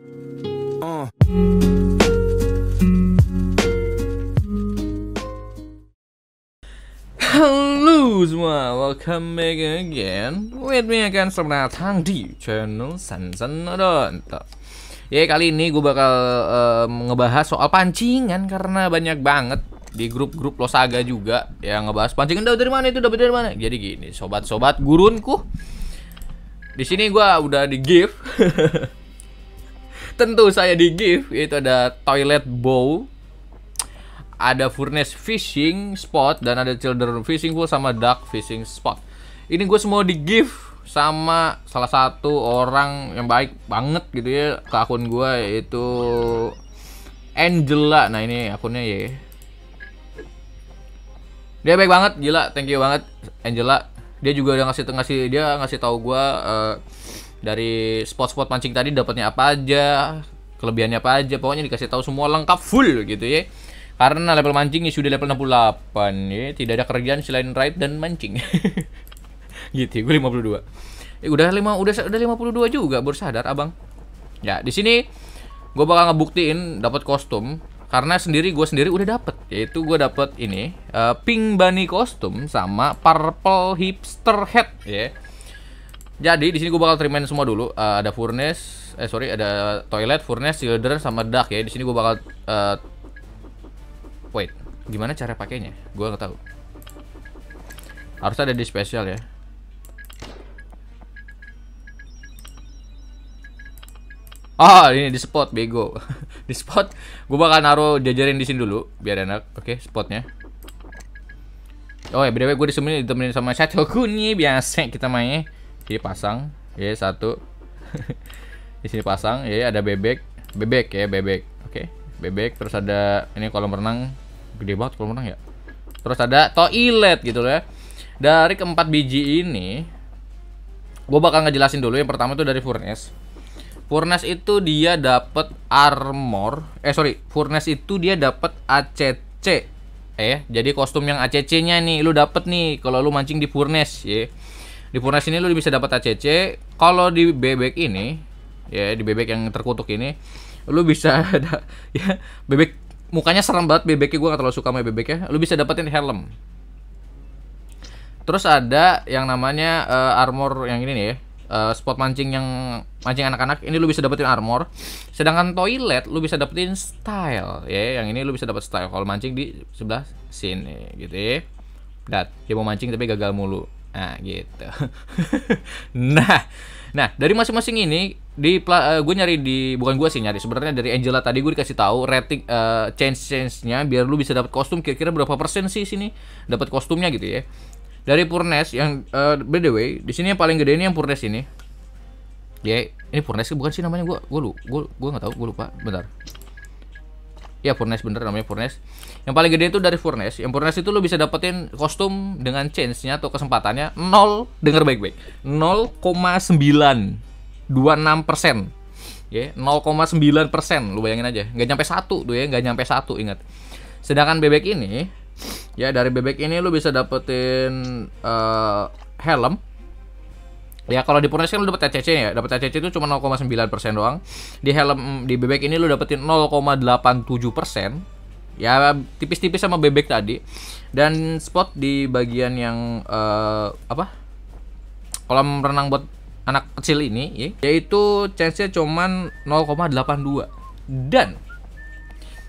Oh. Halo semua, welcome back again With me again, selamat datang di channel Sansan Odonto Ya kali ini gue bakal uh, ngebahas soal pancingan Karena banyak banget di grup-grup Losaga juga yang ngebahas pancingan dapat dari mana itu dapat dari mana. Jadi gini, sobat-sobat gurunku. Di sini gua udah di gift tentu saya di gift itu ada toilet bow, ada furnace fishing spot dan ada children fishing pool sama duck fishing spot ini gue semua di gift sama salah satu orang yang baik banget gitu ya ke akun gue yaitu Angela nah ini akunnya ya dia baik banget gila thank you banget Angela dia juga udah ngasih ngasih dia ngasih tahu gue uh, dari spot-spot mancing tadi dapatnya apa aja, kelebihannya apa aja, pokoknya dikasih tahu semua lengkap full gitu ya. Karena level mancingnya sudah level 68 ya, tidak ada kerjaan selain ride dan mancing. gitu, gue 52. Eh, udah 5 udah udah 52 juga baru sadar, Abang. Ya, di sini gue bakal ngebuktiin dapat kostum karena sendiri gue sendiri udah dapet yaitu gue dapet ini uh, pink bunny kostum sama purple hipster hat ya yeah. Jadi di sini gue bakal trimain semua dulu. Uh, ada furnace, eh sorry ada toilet, furnace, cylinder sama duck ya. Di sini gue bakal uh, wait, gimana cara pakainya? Gue nggak tahu. Harus ada di spesial ya. Ah, oh, ini di spot bego. di spot gue bakal naruh jajarin di sini dulu biar enak. Oke, okay, spotnya. Oh ya, btw gue di sini ditemenin sama Shadow Kuni biasa kita mainnya. Kiri iya, pasang, ya satu. di sini pasang, ya ada bebek, bebek ya bebek. Oke, bebek. Terus ada ini kolam renang, gede banget kolam renang ya. Terus ada toilet gitu ya. Dari keempat biji ini, gue bakal ngejelasin dulu. Yang pertama itu dari furnace. Furnace itu dia dapat armor, eh sorry, furnace itu dia dapat ACC eh jadi kostum yang ACC-nya nih lu dapat nih kalau lu mancing di furnace ya di furnace ini lu bisa dapat ACC. Kalau di bebek ini, ya di bebek yang terkutuk ini, lu bisa ada ya bebek mukanya serem banget bebeknya gue gak terlalu suka sama bebeknya. Lu bisa dapetin helm. Terus ada yang namanya uh, armor yang ini nih ya. Uh, spot mancing yang mancing anak-anak ini lu bisa dapetin armor. Sedangkan toilet lu bisa dapetin style ya. Yang ini lu bisa dapet style kalau mancing di sebelah sini gitu ya. Dat, dia mau mancing tapi gagal mulu. Nah, gitu. nah, nah dari masing-masing ini di uh, eh, gue nyari di bukan gue sih nyari sebenarnya dari Angela tadi gue dikasih tahu rating uh, eh, change change-nya biar lu bisa dapat kostum kira-kira berapa persen sih sini dapat kostumnya gitu ya. Dari Purnes yang uh, by the way, di sini yang paling gede ini yang Purnes ini. Ya, yeah, ini Purnes bukan sih namanya gue gue lu gue gue nggak tahu gue lupa bentar ya Furnace bener namanya Furnace yang paling gede itu dari Furnace yang Furnace itu lo bisa dapetin kostum dengan chance-nya atau kesempatannya 0 denger baik-baik 0,926 persen ya yeah, 0,9 persen lo bayangin aja nggak nyampe satu tuh ya nggak nyampe satu ingat sedangkan bebek ini ya dari bebek ini lo bisa dapetin uh, helm Ya kalau di Purnas kan lu dapet ACC ya, dapet ACC itu cuma 0,9% doang. Di helm di bebek ini lu dapetin 0,87%. Ya tipis-tipis sama bebek tadi. Dan spot di bagian yang uh, apa? Kolam renang buat anak kecil ini ya, yaitu chance-nya cuma 0,82. Dan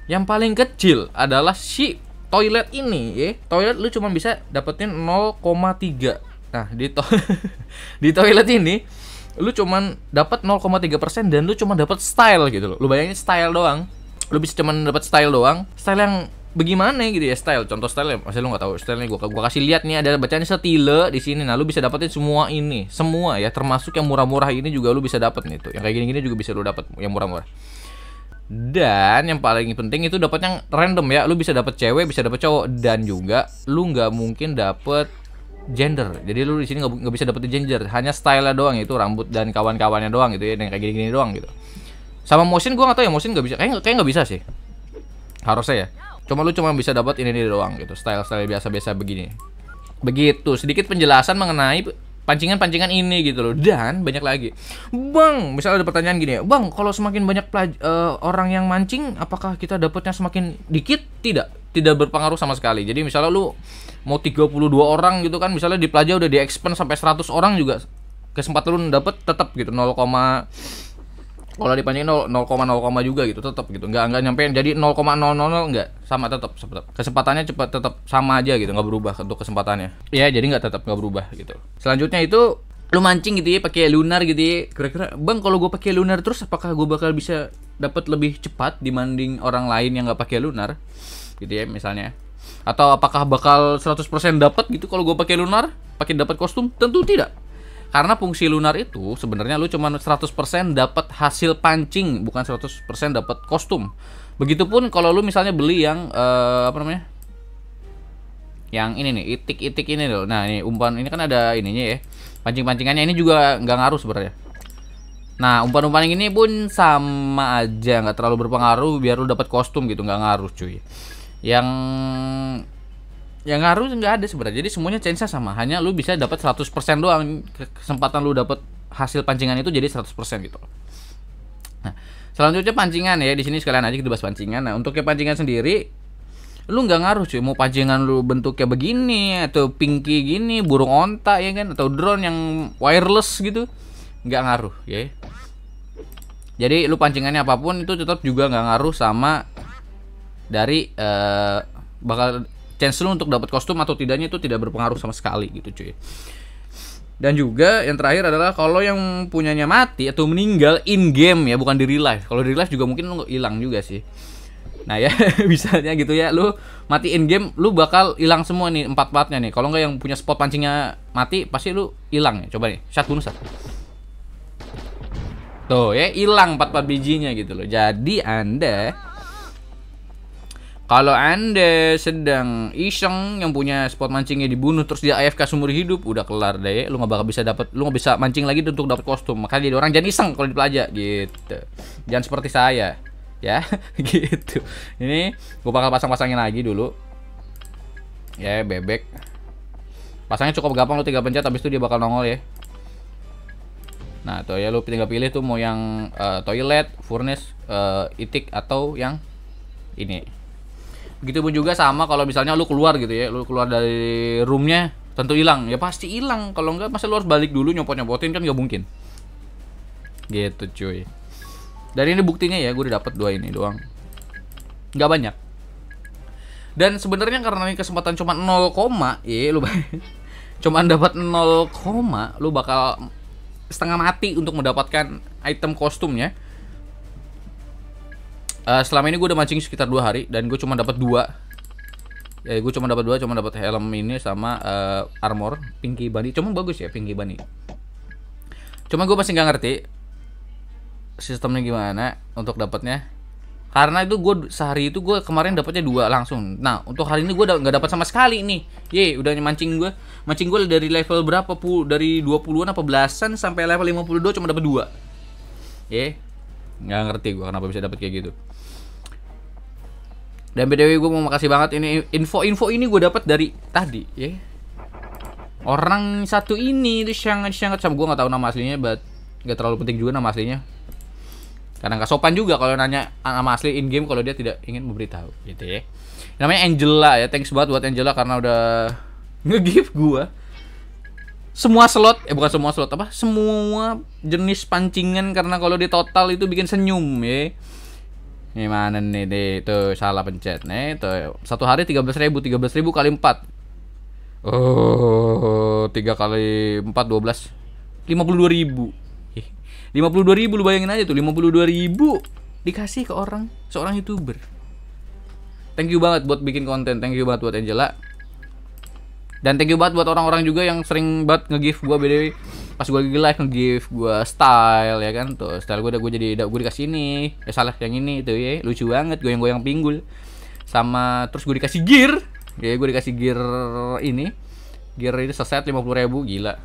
yang paling kecil adalah si toilet ini ya. Toilet lu cuma bisa dapetin 0,3 Nah, di to di toilet ini lu cuman dapat 0,3% dan lu cuman dapat style gitu loh. Lu bayangin style doang. Lu bisa cuman dapat style doang. Style yang bagaimana gitu ya style contoh style masih lu nggak tahu stylenya gua gua kasih lihat nih ada bacanya setile di sini nah lu bisa dapetin semua ini semua ya termasuk yang murah-murah ini juga lu bisa dapet nih tuh yang kayak gini-gini juga bisa lu dapet yang murah-murah dan yang paling penting itu dapat yang random ya lu bisa dapet cewek bisa dapet cowok dan juga lu nggak mungkin dapet gender. Jadi lu di sini nggak bisa dapetin gender, hanya style doang itu rambut dan kawan-kawannya doang gitu ya, yang kayak gini-gini doang gitu. Sama motion gua nggak tahu ya motion nggak bisa, kayak kayak nggak bisa sih. Harusnya ya. Cuma lu cuma bisa dapat ini ini doang gitu, style-style biasa-biasa begini. Begitu, sedikit penjelasan mengenai pancingan-pancingan ini gitu loh. Dan banyak lagi. Bang, misalnya ada pertanyaan gini ya, "Bang, kalau semakin banyak uh, orang yang mancing, apakah kita dapatnya semakin dikit?" Tidak tidak berpengaruh sama sekali. Jadi misalnya lu mau 32 orang gitu kan, misalnya di pelajar udah di expand sampai 100 orang juga kesempatan lu dapet tetap gitu 0, kalau dipanjangin 0,0, juga gitu tetap gitu nggak nggak nyampein. jadi 0,000 nggak sama tetap kesempatannya cepat tetap sama aja gitu nggak berubah untuk kesempatannya ya jadi nggak tetap nggak berubah gitu selanjutnya itu lu mancing gitu ya pakai lunar gitu ya kira-kira bang kalau gue pakai lunar terus apakah gue bakal bisa dapat lebih cepat dibanding orang lain yang nggak pakai lunar gitu ya misalnya atau apakah bakal 100% dapat gitu kalau gue pakai lunar pakai dapat kostum tentu tidak karena fungsi lunar itu sebenarnya lu cuma 100% dapat hasil pancing bukan 100% dapat kostum begitupun kalau lu misalnya beli yang uh, apa namanya yang ini nih itik-itik ini loh nah ini umpan ini kan ada ininya ya pancing-pancingannya ini juga nggak ngaruh sebenarnya Nah, umpan-umpan ini pun sama aja, nggak terlalu berpengaruh biar lu dapat kostum gitu, nggak ngaruh cuy yang yang ngaruh nggak ada sebenarnya jadi semuanya chance sama hanya lu bisa dapat 100% doang kesempatan lu dapat hasil pancingan itu jadi 100% gitu nah selanjutnya pancingan ya di sini sekalian aja kita bahas pancingan nah untuk ke pancingan sendiri lu nggak ngaruh sih mau pancingan lu bentuknya begini atau pinky gini burung onta ya kan atau drone yang wireless gitu nggak ngaruh ya jadi lu pancingannya apapun itu tetap juga nggak ngaruh sama dari uh, bakal chance lu untuk dapat kostum atau tidaknya itu tidak berpengaruh sama sekali gitu cuy. Dan juga yang terakhir adalah kalau yang punyanya mati atau meninggal in game ya bukan di real life. Kalau di real life juga mungkin lu hilang juga sih. Nah ya misalnya gitu ya lu mati in game lu bakal hilang semua nih empat partnya nih. Kalau nggak yang punya spot pancingnya mati pasti lu hilang ya. Coba nih, satu bunuh satu. Tuh ya hilang empat part bijinya gitu loh. Jadi Anda kalau Anda sedang iseng yang punya spot mancingnya dibunuh terus dia AFK seumur hidup, udah kelar deh. Lu nggak bakal bisa dapat, lu nggak bisa mancing lagi untuk dapat kostum. Makanya jadi orang jangan iseng kalau di pelajar gitu. Jangan seperti saya ya gitu. Ini gue bakal pasang-pasangin lagi dulu. Ya, bebek. Pasangnya cukup gampang lu tiga pencet habis itu dia bakal nongol ya. Nah, tuh ya lu tinggal pilih tuh mau yang uh, toilet, furnace, uh, itik atau yang ini gitu pun juga sama kalau misalnya lu keluar gitu ya, lu keluar dari roomnya tentu hilang ya pasti hilang kalau enggak masa lu harus balik dulu nyopot nyopotin kan nggak mungkin gitu cuy dari ini buktinya ya gue dapet dua ini doang nggak banyak dan sebenarnya karena ini kesempatan cuma 0, iya lu cuma dapat 0, lu bakal setengah mati untuk mendapatkan item kostumnya Uh, selama ini gue udah mancing sekitar dua hari dan gue cuma dapat dua. Ya, eh, gue cuma dapat dua, cuma dapat helm ini sama uh, armor Pinky Bunny. Cuma bagus ya Pinky Bunny. Cuma gue masih nggak ngerti sistemnya gimana untuk dapatnya. Karena itu gue sehari itu gue kemarin dapatnya dua langsung. Nah untuk hari ini gue nggak dapat sama sekali nih. Ye, udah mancing gue, mancing gue dari level berapa pul dari 20-an apa belasan sampai level 52 cuma dapat dua. Ye, nggak ngerti gue kenapa bisa dapat kayak gitu. Dan BTW gue mau makasih banget ini info-info ini gue dapat dari tadi ya. Orang satu ini itu sangat sangat sama gue nggak tahu nama aslinya, but nggak terlalu penting juga nama aslinya. Karena nggak sopan juga kalau nanya nama asli in game kalau dia tidak ingin memberitahu gitu ya. Namanya Angela ya, thanks banget buat Angela karena udah nge-give gue semua slot eh bukan semua slot apa semua jenis pancingan karena kalau di total itu bikin senyum ya mana nih deh itu salah pencet nih itu Satu hari tiga tiga belas ribu belas ribu kali empat Oh tiga kali empat dua dua belas lima puluh ribu lima puluh dua ribu lu bayangin aja tuh lima puluh dua ribu dikasih ke orang Seorang youtuber Thank you banget buat bikin konten Thank you banget buat Angela Dan thank you banget buat orang-orang juga yang sering banget ngegift give gue BDW pas gue lagi live nge-give gue style ya kan tuh style gue udah gue jadi udah gue dikasih ini ya salah yang ini itu ya lucu banget gue goyang-goyang pinggul sama terus gue dikasih gear ya gue dikasih gear ini gear ini seset lima puluh ribu gila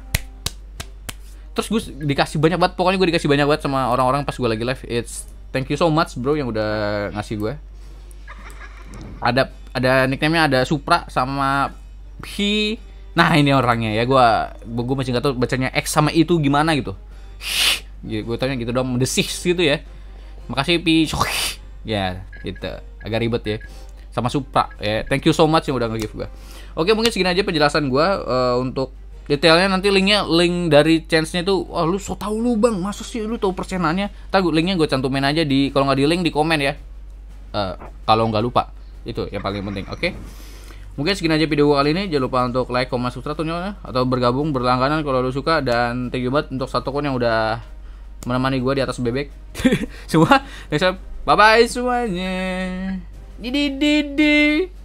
terus gue dikasih banyak banget pokoknya gue dikasih banyak banget sama orang-orang pas gue lagi live it's thank you so much bro yang udah ngasih gue ada ada nicknamenya ada Supra sama P nah ini orangnya ya gue gue masih nggak tahu bacanya X sama itu gimana gitu gue tanya gitu dong the six gitu ya makasih pi ya gitu agak ribet ya sama Supra ya thank you so much yang udah nge-give gue oke mungkin segini aja penjelasan gue uh, untuk detailnya nanti linknya link dari chance nya tuh wah oh, lu so tau lu bang masa sih lu tau persenannya tahu linknya gue cantumin aja di kalau nggak di link di komen ya uh, kalau nggak lupa itu yang paling penting oke okay? Mungkin segini aja video kali ini. Jangan lupa untuk like, comment, subscribe ya. atau bergabung berlangganan kalau lu suka dan thank you banget untuk satu kon yang udah menemani gue di atas bebek. semua, Bye bye semuanya. Didi didi.